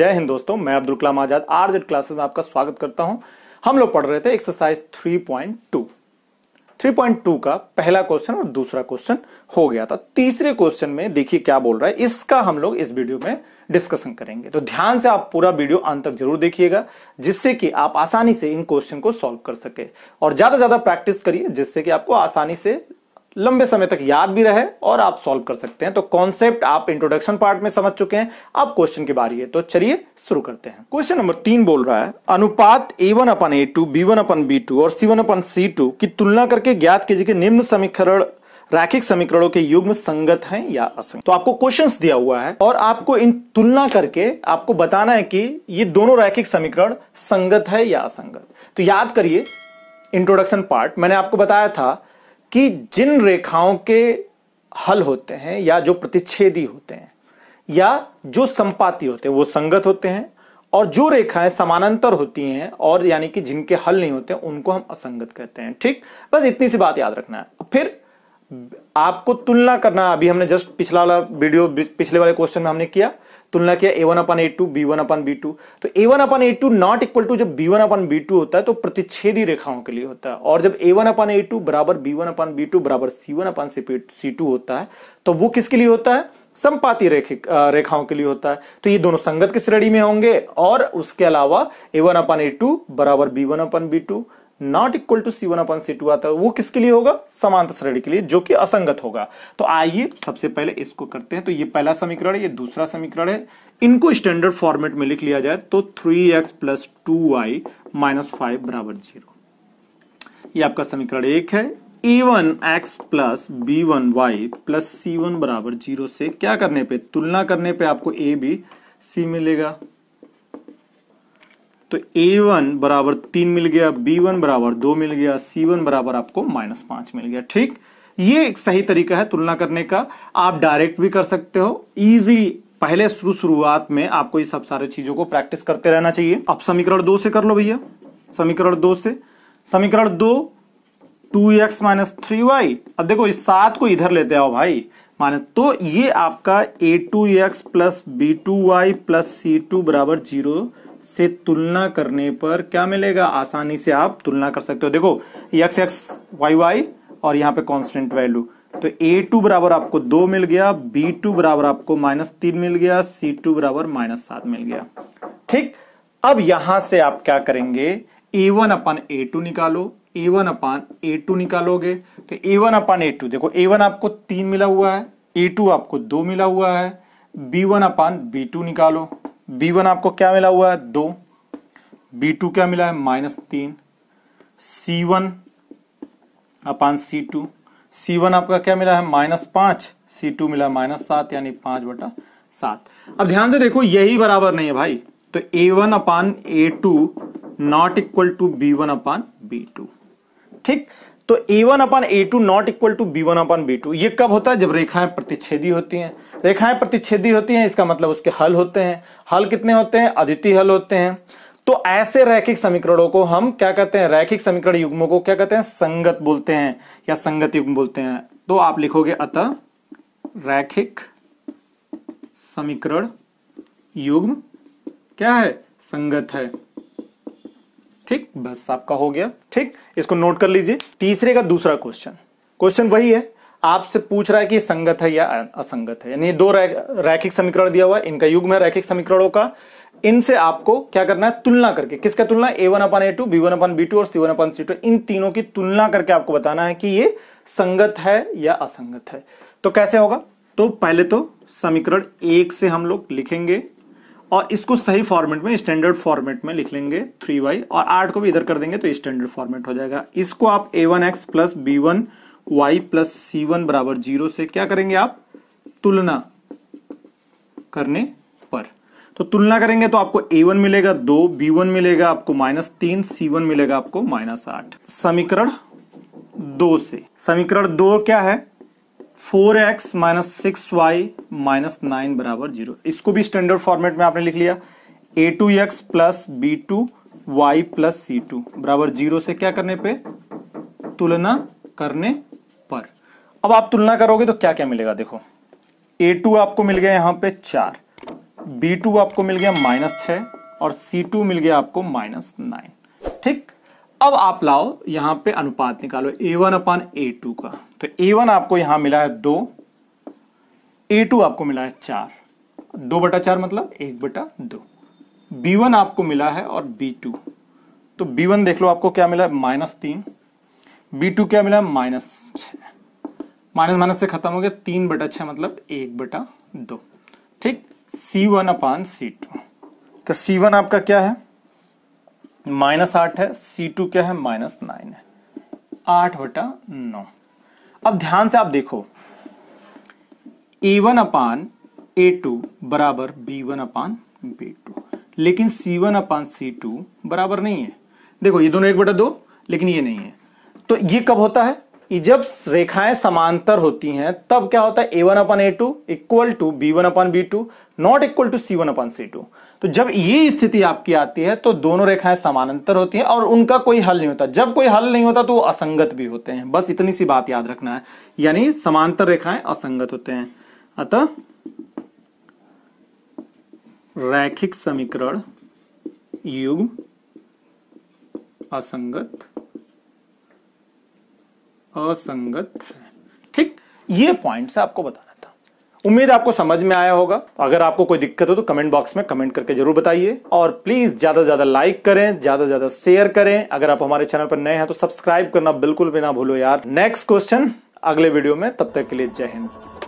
जय हिंद दोस्तों मैं अब्दुल कलाम आजाद आरजेड क्लासेस में आपका स्वागत करता हूं हम लोग पढ़ रहे थे एक्सरसाइज 3.2 3.2 का पहला क्वेश्चन और दूसरा क्वेश्चन हो गया था तीसरे क्वेश्चन में देखिए क्या बोल रहा है इसका हम लोग इस वीडियो में डिस्कशन करेंगे तो ध्यान से आप पूरा वीडियो अंत तक जरूर देखिएगा जिससे कि आप आसानी से इन क्वेश्चन को सॉल्व कर सके और ज्यादा ज्यादा प्रैक्टिस करिए जिससे कि आपको आसानी से लंबे समय तक याद भी रहे और आप सॉल्व कर सकते हैं तो कॉन्सेप्ट आप इंट्रोडक्शन पार्ट में समझ चुके हैं अब क्वेश्चन के बारे में तो चलिए शुरू करते हैं क्वेश्चन नंबर तीन बोल रहा है अनुपात a one upon a two b one upon b two और c one upon c to की तुलना करके ज्ञात कीजिए कि निम्न समीकरण रैखिक समीकरणों के युग्म संगत हैं या असंगत तो आपको क्वेश्चंस दिया हुआ है और आपको इन तुलना करके आपको बताना है कि ये दोनों रैखिक समीकरण संगत है या असंगत तो याद करिए इंट्रोडक्शन पार्ट मैंने आपको बताया था कि जिन रेखाओं के हल होते हैं या जो प्रतिच्छेदी होते हैं या जो संपाति होते हैं वो संगत होते हैं और जो रेखाएं समानांतर होती हैं और यानी कि जिनके हल नहीं होते उनको हम असंगत कहते हैं ठीक बस इतनी सी बात याद रखना है फिर आपको तुलना करना अभी हमने जस्ट पिछला वाला वीडियो पिछले वाले क्वेश्चन में हमने किया तुलना किया a one upon a two b one upon b two तो a one upon a two not equal to जब b one upon b two होता है तो प्रतिच्छेदी रेखाओं के लिए होता है और जब a one upon a two बराबर b one upon b two बराबर c one upon c to होता है तो वो किसके लिए होता है संपाती रेखाओं के लिए होता है तो ये दोनों संगत की श्रेणी में होंगे और उसके अलावा a one upon a two बराबर b one upon b two not equal to c one upon c two आता है वो किसके लिए होगा समांतर श्रेणी के लिए जो कि असंगत होगा तो आइए सबसे पहले इसको करते हैं तो ये पहला समीकरण है ये दूसरा समीकरण है इनको स्टैंडर्ड फॉर्मेट में लिख लिया जाए तो three x plus two y minus five बराबर जीरो आपका समीकरण एक है a one x plus b one y plus c one बराबर जीरो से क्या करने पे तुलना करने पे आपको ए बी सी मिलेगा तो ए वन बराबर तीन मिल गया बी वन बराबर दो मिल गया सी वन बराबर आपको माइनस पांच मिल गया ठीक ये एक सही तरीका है तुलना करने का आप डायरेक्ट भी कर सकते हो इजी पहले शुरू शुरुआत में आपको ये सब सारे चीजों को प्रैक्टिस करते रहना चाहिए आप समीकरण दो से कर लो भैया समीकरण दो से समीकरण दो two x minus three y अब देखो इस सात को इधर लेते आओ भाई माने तो ये आपका a two x plus b two y plus c two बराबर जीरो से तुलना करने पर क्या मिलेगा आसानी से आप तुलना कर सकते हो देखो एक्स एक्स वाई वाई और यहाँ पे कांस्टेंट वैल्यू तो ए टू बराबर आपको दो मिल गया बी टू बराबर आपको माइनस तीन मिल गया सी टू बराबर माइनस सात मिल गया ठीक अब यहां से आप क्या करेंगे ए वन अपन ए टू निकालो ए वन अपान ए टू निकालोगे तो a one upon a to देखो ए वन आपको तीन मिला हुआ है ए टू आपको दो मिला हुआ है b one upon b two निकालो बी वन आपको क्या मिला हुआ है दो बी टू क्या मिला है माइनस तीन c one upon c two c one आपका क्या मिला है माइनस पांच सी टू मिला माइनस सात यानी पांच बटा सात अब ध्यान से देखो यही बराबर नहीं है भाई तो a one upon a two not equal to b one upon b two ठीक तो a one upon a two not equal to b one upon b two ये कब होता है जब रेखाएं प्रतिच्छेदी होती हैं रेखाएं प्रतिच्छेदी होती हैं इसका मतलब उसके हल होते हैं हल कितने होते हैं अद्वितीय हल होते हैं तो ऐसे रैखिक समीकरणों को हम क्या कहते हैं रैखिक समीकरण युग्मों को क्या कहते हैं संगत बोलते हैं या संगत युग्म बोलते हैं तो आप लिखोगे अतः रैखिक समीकरण युग्म क्या है संगत है ठीक बस आपका हो गया ठीक इसको नोट कर लीजिए तीसरे का दूसरा क्वेश्चन क्वेश्चन वही है आपसे पूछ रहा है कि संगत है या असंगत है यानी दो रैखिक समीकरण दिया हुआ है इनका युग में रैखिक समीकरणों का इनसे आपको क्या करना है तुलना करके किसका तुलना a one upon a two b one upon b two और c one upon c to इन तीनों की तुलना करके आपको बताना है कि ये संगत है या असंगत है तो कैसे होगा तो पहले तो समीकरण एक से हम लोग लिखेंगे और इसको सही फॉर्मेट में स्टैंडर्ड फॉर्मेट में लिख लेंगे थ्री वाई और आठ को भी इधर कर देंगे तो स्टैंडर्ड फॉर्मेट हो जाएगा इसको आप a one x plus b one y plus c one बराबर जीरो से क्या करेंगे आप तुलना करने पर तो तुलना करेंगे तो आपको ए वन मिलेगा दो बी वन मिलेगा आपको माइनस तीन सी वन मिलेगा आपको माइनस आठ समीकरण दो से समीकरण दो क्या है four x minus six y minus nine बराबर जीरो इसको भी स्टैंडर्ड फॉर्मेट में आपने लिख लिया a two x plus b two y plus c two बराबर जीरो से क्या करने पे तुलना करने पर अब आप तुलना करोगे तो क्या क्या मिलेगा देखो ए टू आपको मिल गया यहां पे चार बी टू आपको मिल गया माइनस छ और सी टू मिल गया आपको माइनस नाइन ठीक अब आप लाओ यहां पे अनुपात निकालो ए वन अपान ए टू का तो ए वन आपको यहां मिला है दो ए टू आपको मिला है चार दो बटा चार मतलब एक बटा दो बी वन आपको मिला है और बी टू तो बी वन देख लो आपको क्या मिला है माइनस तीन बी टू क्या मिला माइनस छ माइनस माइनस से खत्म हो गया तीन बटा छ मतलब एक बटा दो ठीक सी वन अपान सी टू तो सी वन आपका क्या है माइनस आठ है सी टू क्या है माइनस नाइन है आठ बटा नौ अब ध्यान से आप देखो a one upon a two बराबर b one upon b two लेकिन c one upon c two बराबर नहीं है देखो ये दोनों एक बटा दो लेकिन ये नहीं है तो ये कब होता है जब रेखाएं समांतर होती हैं तब क्या होता है a one upon a two equal to b one upon b two not equal to c one upon c two तो जब ये स्थिति आपकी आती है तो दोनों रेखाएं समानांतर होती हैं और उनका कोई हल नहीं होता जब कोई हल नहीं होता तो वो असंगत भी होते हैं बस इतनी सी बात याद रखना है यानी समांतर रेखाएं असंगत होते हैं अतः रैखिक समीकरण युग असंगत असंगत है ठीक ये पॉइंट्स आपको बताना उम्मीद आपको समझ में आया होगा अगर आपको कोई दिक्कत हो तो कमेंट बॉक्स में कमेंट करके जरूर बताइए और प्लीज ज्यादा से ज्यादा लाइक करें ज्यादा से ज्यादा शेयर करें अगर आप हमारे चैनल पर नए हैं तो सब्सक्राइब करना बिल्कुल भी ना भूलो यार नेक्स्ट क्वेश्चन अगले वीडियो में तब तक के लिए जय हिंद